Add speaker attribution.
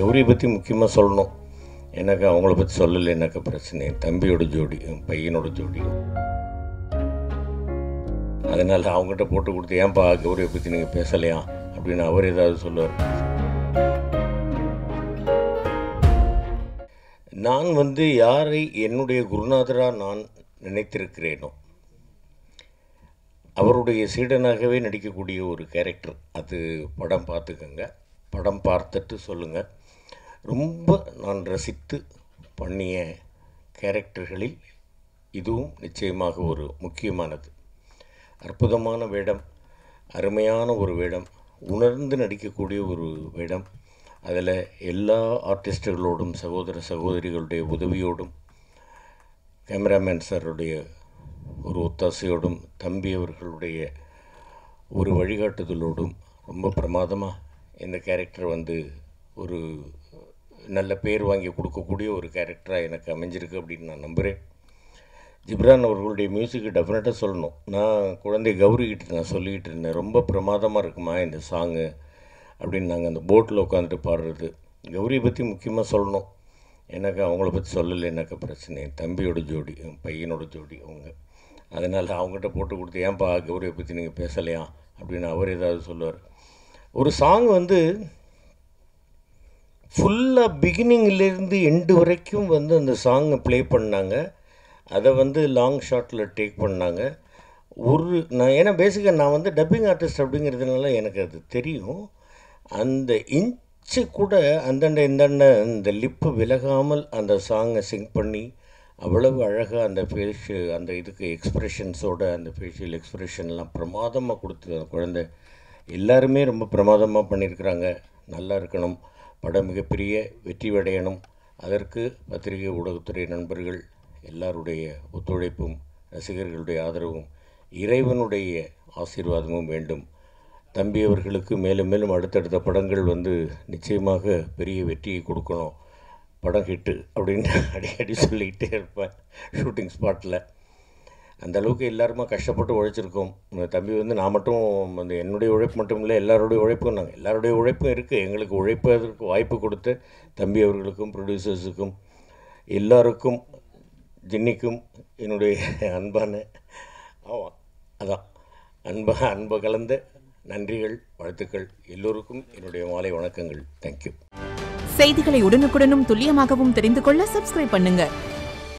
Speaker 1: கௌரியை பற்றி முக்கியமாக சொல்லணும் எனக்கு அவங்கள பற்றி சொல்லலை எனக்கு பிரச்சனை தம்பியோட ஜோடி பையனோட ஜோடி அதனால் அவங்ககிட்ட போட்டு கொடுத்து ஏன்பா கௌரியை பற்றி நீங்கள் பேசலையா அப்படின்னு அவர் ஏதாவது சொல்லுவார் நான் வந்து யாரை என்னுடைய குருநாதராக நான் நினைத்திருக்கிறேனோ அவருடைய சீடனாகவே நடிக்கக்கூடிய ஒரு கேரக்டர் அது படம் பார்த்துக்கோங்க படம் பார்த்துட்டு சொல்லுங்கள் ரொம்ப நான் ரசித்து பண்ணிய கேரக்டர்களில் இதுவும் நிச்சயமாக ஒரு முக்கியமானது அற்புதமான வேடம் அருமையான ஒரு வேடம் உணர்ந்து நடிக்கக்கூடிய ஒரு வேடம் அதில் எல்லா ஆர்டிஸ்டுகளோடும் சகோதர சகோதரிகளுடைய உதவியோடும் கேமராமேன் சாருடைய ஒரு ஒத்தாசையோடும் தம்பி அவர்களுடைய ஒரு வழிகாட்டுதலோடும் ரொம்ப பிரமாதமாக இந்த கேரக்டர் வந்து ஒரு நல்ல பேர் வாங்கி கொடுக்கக்கூடிய ஒரு கேரக்டராக எனக்கு அமைஞ்சிருக்கு அப்படின்னு நான் நம்புகிறேன் ஜிப்ரான் அவர்களுடைய மியூசிக்கு டெஃபினட்டாக சொல்லணும் நான் குழந்தை கௌரிக்கிட்டு நான் சொல்லிக்கிட்டு இருந்தேன் ரொம்ப பிரமாதமாக இருக்குமா இந்த சாங்கு அப்படின்னு நாங்கள் அந்த போட்டில் உட்காந்துட்டு பாடுறது கௌரியை பற்றி முக்கியமாக சொல்லணும் எனக்கு அவங்கள பற்றி சொல்லலை எனக்கு பிரச்சனை தம்பியோட ஜோடி பையனோட ஜோடி அவங்க அதனால் அவங்ககிட்ட போட்டு கொடுத்து ஏன்பா கௌரியை பற்றி நீங்கள் பேசலையா அப்படின்னு அவர் ஏதாவது சொல்லுவார் ஒரு சாங் வந்து ஃபுல்லாக பிகினிங்லேருந்து எண்டு வரைக்கும் வந்து அந்த சாங்கை ப்ளே பண்ணாங்க அதை வந்து லாங் ஷாட்டில் டேக் பண்ணாங்க ஒரு நான் ஏன்னா பேசிக்காக நான் வந்து டப்பிங் ஆர்டிஸ்ட் அப்படிங்கிறதுனால எனக்கு அது தெரியும் அந்த இன்ச்சு கூட அந்தண்ட இந்தண்ட இந்த லிப்பு விலகாமல் அந்த சாங்கை சிங் பண்ணி அவ்வளவு அழகாக அந்த ஃபேஷு அந்த இதுக்கு எக்ஸ்ப்ரெஷன்ஸோட அந்த ஃபேஷியல் எக்ஸ்ப்ரெஷன்லாம் பிரமாதமாக கொடுத்து அந்த குழந்தை எல்லாருமே ரொம்ப பிரமாதமாக பண்ணியிருக்கிறாங்க நல்லா இருக்கணும் படம் மிகப்பெரிய அடையணும் அதற்கு பத்திரிகை ஊடகத்துறை நண்பர்கள் எல்லாருடைய ஒத்துழைப்பும் ரசிகர்களுடைய ஆதரவும் இறைவனுடைய ஆசீர்வாதமும் வேண்டும் தம்பி அவர்களுக்கு மேலும் மேலும் அடுத்தடுத்த படங்கள் வந்து நிச்சயமாக பெரிய வெற்றியை கொடுக்கணும் படம் ஹிட்டு அப்படின்னு அடிக்கடி சொல்லிக்கிட்டே இருப்பேன் ஷூட்டிங் ஸ்பாட்டில் அந்தளவுக்கு எல்லாருமே கஷ்டப்பட்டு உழைச்சிருக்கோம் தம்பி வந்து நான் மட்டும் அந்த என்னுடைய உழைப்பு மட்டும் இல்லை எல்லாருடைய உழைப்பும் நாங்கள் எல்லாருடைய உழைப்பும் இருக்குது எங்களுக்கு உழைப்பதற்கு வாய்ப்பு கொடுத்த தம்பி அவர்களுக்கும் ப்ரொடியூசர்ஸுக்கும் எல்லாருக்கும் ஜின்னிக்கும் என்னுடைய அன்பான ஆமாம் அதான் அன்ப அன்பு கலந்த நன்றிகள் வாழ்த்துக்கள் எல்லோருக்கும் என்னுடைய மாலை வணக்கங்கள் தேங்க்யூ செய்திகளை உடனுக்குடனும் துல்லியமாகவும் தெரிந்து கொள்ள சப்ஸ்கிரைப் பண்ணுங்கள்